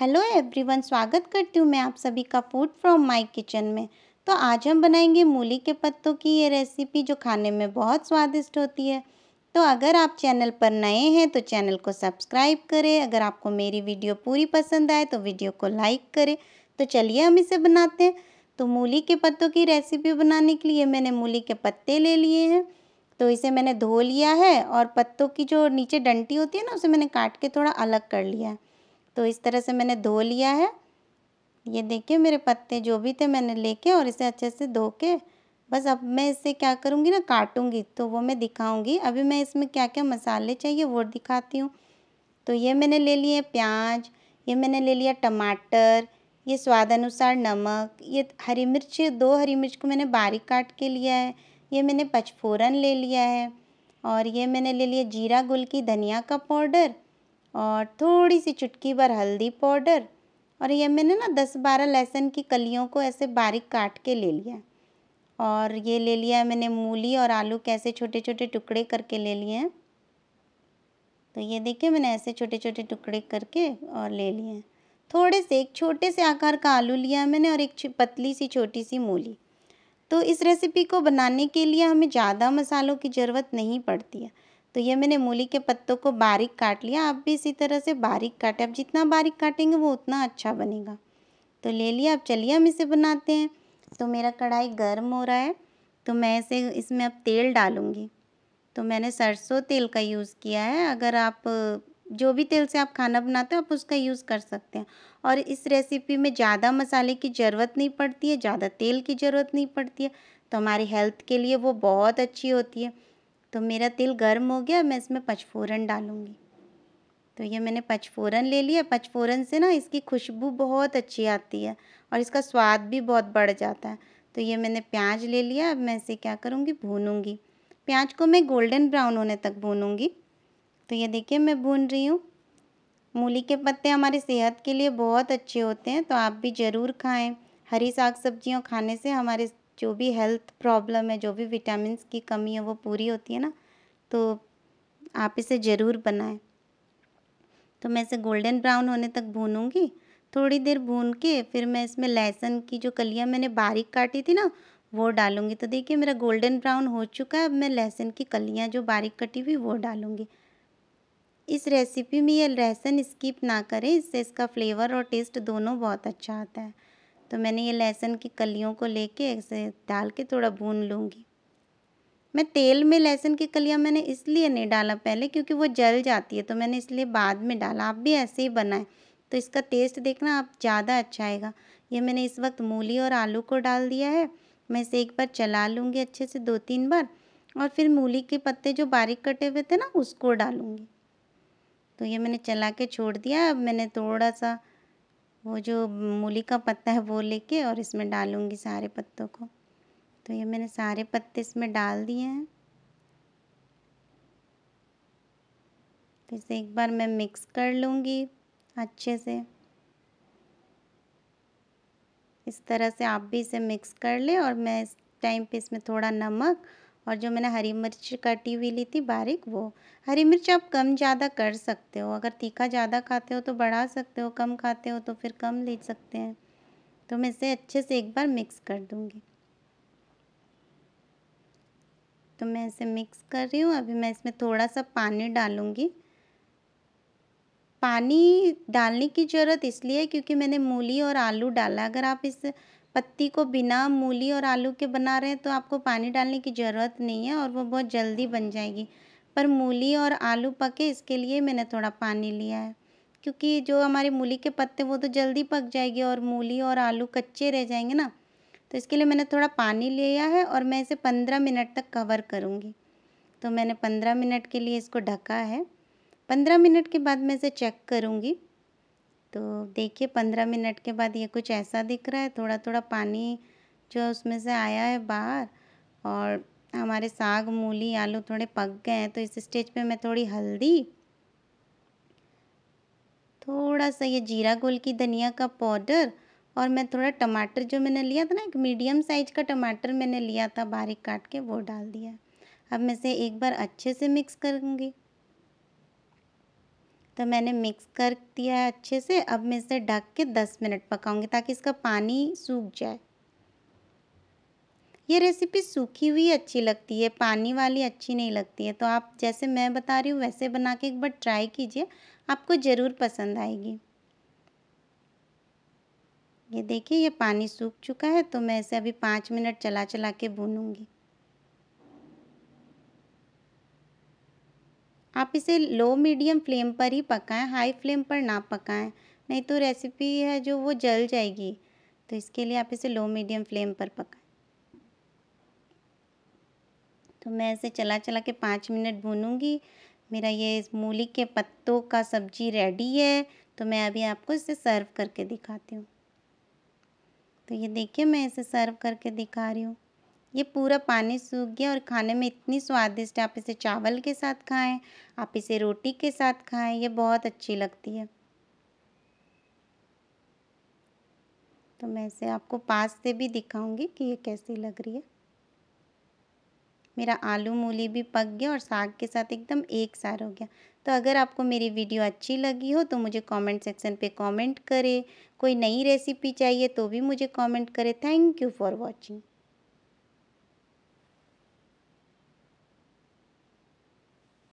hello everyone स्वागत करती हूँ मैं आप सभी का फूड फ्रॉम माय किचन में तो आज हम बनाएंगे मूली के पत्तों की ये रेसिपी जो खाने में बहुत स्वादिष्ट होती है तो अगर आप चैनल पर नए हैं तो चैनल को सब्सक्राइब करें अगर आपको मेरी वीडियो पूरी पसंद आए तो वीडियो को लाइक करें तो चलिए हम इसे बनाते हैं तो मूली के पत्तों की रेसिपी बनाने के लिए मैंने मूली के पत्ते ले लिए हैं तो इसे मैंने धो लिया है और पत्तों की जो नीचे डंटी होती है ना उसे मैंने काट के थोड़ा अलग कर लिया है तो इस तरह से मैंने धो लिया है ये देखिए मेरे पत्ते जो भी थे मैंने लेके और इसे अच्छे से धो के बस अब मैं इसे क्या करूँगी ना काटूँगी तो वो मैं दिखाऊँगी अभी मैं इसमें क्या क्या मसाले चाहिए वो दिखाती हूँ तो ये मैंने ले लिए प्याज ये मैंने ले लिया टमाटर ये स्वाद अनुसार नमक ये हरी मिर्च दो हरी मिर्च को मैंने बारीक काट के लिया है ये मैंने पचफोरन ले लिया है और ये मैंने ले लिया जीरा गुल की धनिया का पाउडर और थोड़ी सी चुटकी भर हल्दी पाउडर और ये मैंने ना दस बारह लहसुन की कलियों को ऐसे बारीक काट के ले लिया और ये ले लिया मैंने मूली और आलू कैसे छोटे छोटे टुकड़े करके ले लिए हैं तो ये देखिए मैंने ऐसे छोटे छोटे टुकड़े करके और ले लिए हैं थोड़े से एक छोटे से आकार का आलू लिया मैंने और एक पतली सी छोटी सी मूली तो इस रेसिपी को बनाने के लिए हमें ज़्यादा मसालों की ज़रूरत नहीं पड़ती है तो ये मैंने मूली के पत्तों को बारीक काट लिया आप भी इसी तरह से बारीक काटें आप जितना बारीक काटेंगे वो उतना अच्छा बनेगा तो ले लिया अब चलिए हम इसे बनाते हैं तो मेरा कढ़ाई गर्म हो रहा है तो मैं इसे इसमें अब तेल डालूँगी तो मैंने सरसों तेल का यूज़ किया है अगर आप जो भी तेल से आप खाना बनाते हो आप उसका यूज़ कर सकते हैं और इस रेसिपी में ज़्यादा मसाले की ज़रूरत नहीं पड़ती है ज़्यादा तेल की ज़रूरत नहीं पड़ती है तो हमारी हेल्थ के लिए वो बहुत अच्छी होती है तो मेरा तिल गर्म हो गया मैं इसमें पचफोरन डालूँगी तो ये मैंने पचफोरन ले लिया पचफोरन से ना इसकी खुशबू बहुत अच्छी आती है और इसका स्वाद भी बहुत बढ़ जाता है तो ये मैंने प्याज ले लिया अब मैं इसे क्या करूँगी भूनूँगी प्याज को मैं गोल्डन ब्राउन होने तक भूनूँगी तो ये देखिए मैं भून रही हूँ मूली के पत्ते हमारे सेहत के लिए बहुत अच्छे होते हैं तो आप भी ज़रूर खाएँ हरी साग सब्जियों खाने से हमारे जो भी हेल्थ प्रॉब्लम है जो भी विटामिन की कमी है वो पूरी होती है ना तो आप इसे ज़रूर बनाएं तो मैं इसे गोल्डन ब्राउन होने तक भूनूंगी थोड़ी देर भून के फिर मैं इसमें लहसुन की जो कलियाँ मैंने बारीक काटी थी ना वो डालूंगी तो देखिए मेरा गोल्डन ब्राउन हो चुका है अब मैं लहसुन की कलियाँ जो बारीक कटी हुई वो डालूंगी इस रेसिपी में ये लहसुन स्किप ना करें इससे इसका फ्लेवर और टेस्ट दोनों बहुत अच्छा आता है तो मैंने ये लहसुन की कलियों को लेके ऐसे डाल के थोड़ा भून लूँगी मैं तेल में लहसुन की कलियाँ मैंने इसलिए नहीं डाला पहले क्योंकि वो जल जाती है तो मैंने इसलिए बाद में डाला आप भी ऐसे ही बनाएं तो इसका टेस्ट देखना आप ज़्यादा अच्छा आएगा ये मैंने इस वक्त मूली और आलू को डाल दिया है मैं इसे एक बार चला लूँगी अच्छे से दो तीन बार और फिर मूली के पत्ते जो बारीक कटे हुए थे ना उसको डालूँगी तो ये मैंने चला के छोड़ दिया अब मैंने थोड़ा सा वो जो मूली का पत्ता है वो लेके और इसमें डालूँगी सारे पत्तों को तो ये मैंने सारे पत्ते इसमें डाल दिए हैं तो इसे एक बार मैं मिक्स कर लूँगी अच्छे से इस तरह से आप भी इसे मिक्स कर लें और मैं इस टाइम पे इसमें थोड़ा नमक और जो मैंने हरी मिर्च कटी हुई ली थी बारीक वो हरी मिर्च आप कम ज़्यादा कर सकते हो अगर तीखा ज़्यादा खाते हो तो बढ़ा सकते हो कम खाते हो तो फिर कम ले सकते हैं तो मैं इसे अच्छे से एक बार मिक्स कर दूँगी तो मैं इसे मिक्स कर रही हूँ अभी मैं इसमें थोड़ा सा पानी डालूँगी पानी डालने की ज़रूरत इसलिए है क्योंकि मैंने मूली और आलू डाला अगर आप इस पत्ती को बिना मूली और आलू के बना रहे हैं तो आपको पानी डालने की ज़रूरत नहीं है और वो बहुत जल्दी बन जाएगी पर मूली और आलू पके इसके लिए मैंने थोड़ा पानी लिया है क्योंकि जो हमारे मूली के पत्ते वो तो जल्दी पक जाएगी और मूली और आलू कच्चे रह जाएंगे ना तो इसके लिए मैंने थोड़ा पानी लिया है और मैं इसे पंद्रह मिनट तक कवर करूँगी तो मैंने पंद्रह मिनट के लिए इसको ढका है पंद्रह मिनट के बाद मैं इसे चेक करूँगी तो देखिए पंद्रह मिनट के बाद ये कुछ ऐसा दिख रहा है थोड़ा थोड़ा पानी जो है उसमें से आया है बाहर और हमारे साग मूली आलू थोड़े पक गए हैं तो इस स्टेज पे मैं थोड़ी हल्दी थोड़ा सा ये जीरा गोल की धनिया का पाउडर और मैं थोड़ा टमाटर जो मैंने लिया था ना एक मीडियम साइज का टमाटर मैंने लिया था बारीक काट के वो डाल दिया अब मैं इसे एक बार अच्छे से मिक्स करूँगी तो मैंने मिक्स कर दिया है अच्छे से अब मैं इसे ढक के दस मिनट पकाऊंगी ताकि इसका पानी सूख जाए ये रेसिपी सूखी हुई अच्छी लगती है पानी वाली अच्छी नहीं लगती है तो आप जैसे मैं बता रही हूँ वैसे बना के एक बार ट्राई कीजिए आपको ज़रूर पसंद आएगी ये देखिए ये पानी सूख चुका है तो मैं इसे अभी पाँच मिनट चला चला के भूनूंगी आप इसे लो मीडियम फ्लेम पर ही पकाएं हाई फ्लेम पर ना पकाएं नहीं तो रेसिपी है जो वो जल जाएगी तो इसके लिए आप इसे लो मीडियम फ्लेम पर पकाएं तो मैं इसे चला चला के पाँच मिनट भूनूंगी मेरा ये मूली के पत्तों का सब्जी रेडी है तो मैं अभी आपको इसे सर्व करके दिखाती हूँ तो ये देखिए मैं इसे सर्व करके दिखा रही हूँ ये पूरा पानी सूख गया और खाने में इतनी स्वादिष्ट आप इसे चावल के साथ खाएं आप इसे रोटी के साथ खाएं ये बहुत अच्छी लगती है तो मैं इसे आपको पास से भी दिखाऊंगी कि ये कैसी लग रही है मेरा आलू मूली भी पक गया और साग के साथ एकदम एक सार हो गया तो अगर आपको मेरी वीडियो अच्छी लगी हो तो मुझे कमेंट सेक्शन पे कमेंट करें कोई नई रेसिपी चाहिए तो भी मुझे कमेंट करें थैंक यू फॉर वाचिंग